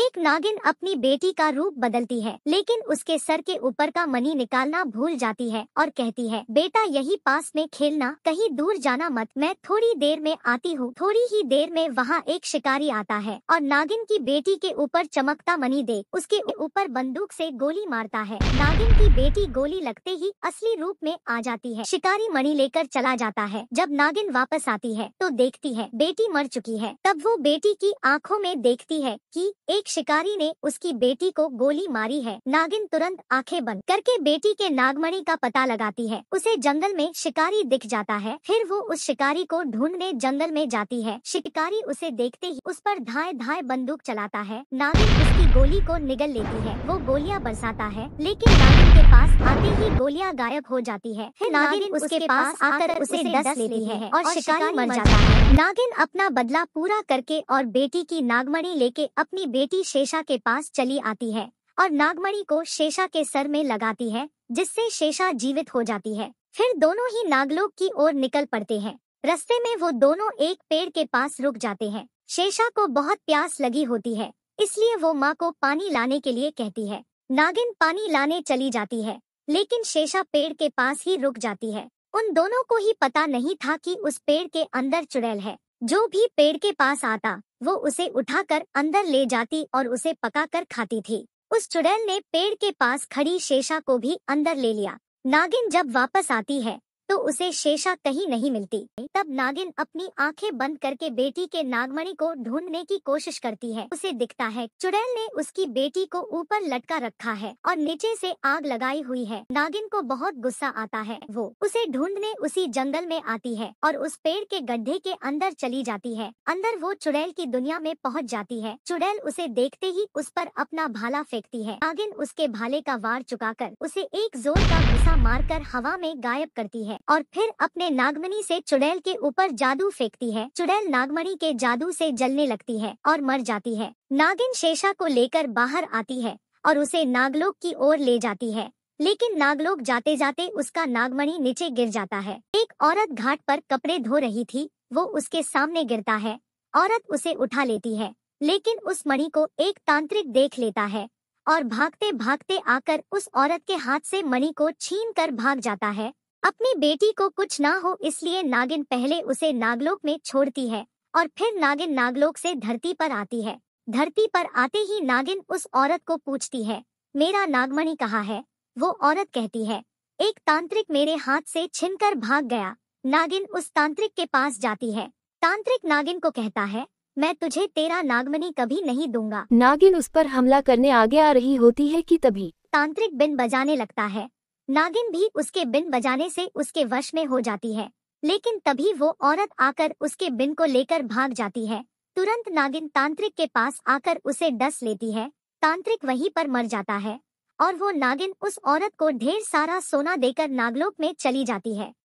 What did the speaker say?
एक नागिन अपनी बेटी का रूप बदलती है लेकिन उसके सर के ऊपर का मनी निकालना भूल जाती है और कहती है बेटा यही पास में खेलना कहीं दूर जाना मत मैं थोड़ी देर में आती हूँ थोड़ी ही देर में वहाँ एक शिकारी आता है और नागिन की बेटी के ऊपर चमकता मनी दे उसके ऊपर बंदूक से गोली मारता है नागिन की बेटी गोली लगते ही असली रूप में आ जाती है शिकारी मनी लेकर चला जाता है जब नागिन वापस आती है तो देखती है बेटी मर चुकी है तब वो बेटी की आंखों में देखती है कि एक शिकारी ने उसकी बेटी को गोली मारी है नागिन तुरंत आंखें बंद करके बेटी के नागमणि का पता लगाती है उसे जंगल में शिकारी दिख जाता है फिर वो उस शिकारी को ढूंढने जंगल में जाती है शिकारी उसे देखते ही उस पर धाए धाए बंदूक चलाता है नागिन उसकी गोली को निगल लेती है वो गोलियाँ बरसाता है लेकिन नागिन के पास आते ही गोलियाँ गायब हो जाती है फिर नागिन उसके पास आकर उसे दस लेती है और शिकारी मर जाता है नागिन अपना बदला पूरा करके और बेटी की नागमणी लेके अपनी बेटी बेटी शेषा के पास चली आती है और नागमणि को शेषा के सर में लगाती है जिससे शेषा जीवित हो जाती है फिर दोनों ही नागलोक की ओर निकल पड़ते हैं रस्ते में वो दोनों एक पेड़ के पास रुक जाते हैं शेषा को बहुत प्यास लगी होती है इसलिए वो माँ को पानी लाने के लिए कहती है नागिन पानी लाने चली जाती है लेकिन शेषा पेड़ के पास ही रुक जाती है उन दोनों को ही पता नहीं था कि उस पेड़ के अंदर चुड़ैल है जो भी पेड़ के पास आता वो उसे उठाकर अंदर ले जाती और उसे पकाकर खाती थी उस चुड़ैल ने पेड़ के पास खड़ी शेषा को भी अंदर ले लिया नागिन जब वापस आती है तो उसे शेषा कहीं नहीं मिलती तब नागिन अपनी आंखें बंद करके बेटी के नागमणि को ढूंढने की कोशिश करती है उसे दिखता है चुड़ैल ने उसकी बेटी को ऊपर लटका रखा है और नीचे से आग लगाई हुई है नागिन को बहुत गुस्सा आता है वो उसे ढूंढने उसी जंगल में आती है और उस पेड़ के गड्ढे के अंदर चली जाती है अंदर वो चुड़ैल की दुनिया में पहुँच जाती है चुड़ैल उसे देखते ही उस पर अपना भाला फेंकती है नागिन उसके भाले का वार चुका उसे एक जोर का गुस्सा मार हवा में गायब करती है और फिर अपने नागमनी से चुड़ैल के ऊपर जादू फेंकती है चुड़ैल नागमनी के जादू से जलने लगती है और मर जाती है नागिन शेषा को लेकर बाहर आती है और उसे नागलोक की ओर ले जाती है लेकिन नागलोक जाते जाते उसका नागमणि नीचे गिर जाता है एक औरत घाट पर कपड़े धो रही थी वो उसके सामने गिरता है औरत उसे उठा लेती है लेकिन उस मणि को एक तांत्रिक देख लेता है और भागते भागते आकर उस औरत के हाथ से मणि को छीन कर भाग जाता है अपनी बेटी को कुछ ना हो इसलिए नागिन पहले उसे नागलोक में छोड़ती है और फिर नागिन नागलोक से धरती पर आती है धरती पर आते ही नागिन उस औरत को पूछती है मेरा नागमणि कहा है वो औरत कहती है एक तांत्रिक मेरे हाथ से छिनकर भाग गया नागिन उस तांत्रिक के पास जाती है तांत्रिक नागिन को कहता है मैं तुझे तेरा नागमणि कभी नहीं दूंगा नागिन उस पर हमला करने आगे आ रही होती है कि तभी तांत्रिक बिन बजाने लगता है नागिन भी उसके बिन बजाने से उसके वश में हो जाती है लेकिन तभी वो औरत आकर उसके बिन को लेकर भाग जाती है तुरंत नागिन तांत्रिक के पास आकर उसे डस लेती है तांत्रिक वहीं पर मर जाता है और वो नागिन उस औरत को ढेर सारा सोना देकर नागलोक में चली जाती है